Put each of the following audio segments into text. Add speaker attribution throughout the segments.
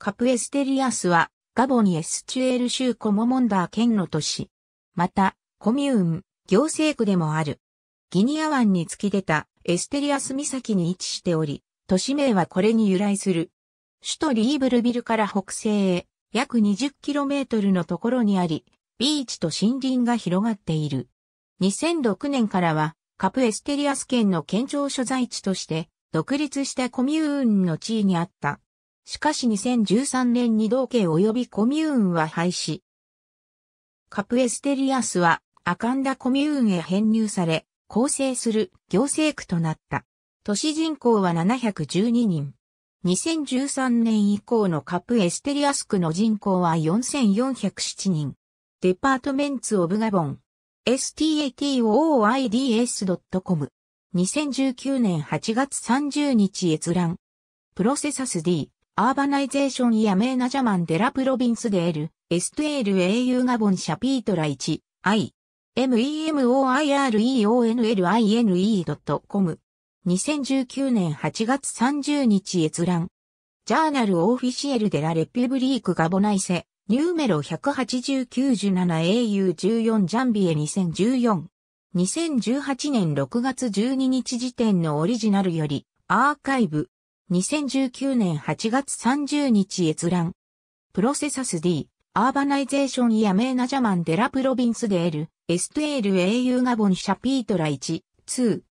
Speaker 1: カプエステリアスは、ガボニエスチュエル州コモモンダー県の都市。また、コミューン、行政区でもある。ギニア湾に突き出たエステリアス岬に位置しており、都市名はこれに由来する。首都リーブルビルから北西へ約 20km のところにあり、ビーチと森林が広がっている。2006年からはカプエステリアス県の県庁所在地として独立したコミューンの地位にあった。しかし2013年に同家及びコミューンは廃止。カプエステリアスはアカンダコミューンへ編入され、構成する行政区となった。都市人口は712人。2013年以降のカプエステリアス区の人口は4407人。デパートメンツ・オブ・ガボン。statooids.com。2019年8月30日閲覧。プロセサス D。アーバナイゼーションやメーナジャマンデラプロビンスデール、エストエール英雄ガボンシャピートラ 1i、memoireonline.com。2019年8月30日閲覧。ジャーナルオフィシエルデラレピブリークガボナイセ、ニューメロ 18097au14 ジャンビエ2014。2018年6月12日時点のオリジナルより、アーカイブ、2019年8月30日閲覧。プロセサス D、アーバナイゼーションやメーナジャマンデラプロビンスデール、エストエール英雄ガボンシャピートラ1、2、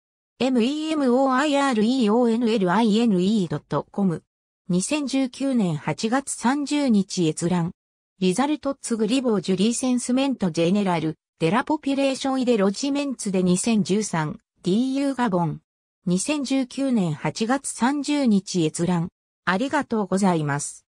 Speaker 1: memoireonline.com。2019年8月30日閲覧。リザルトツグリボージュリーセンスメントジェネラル、デラポピュレーションイデロジメンツで2013、DU ガボン。2019年8月30日閲覧。ありがとうございます。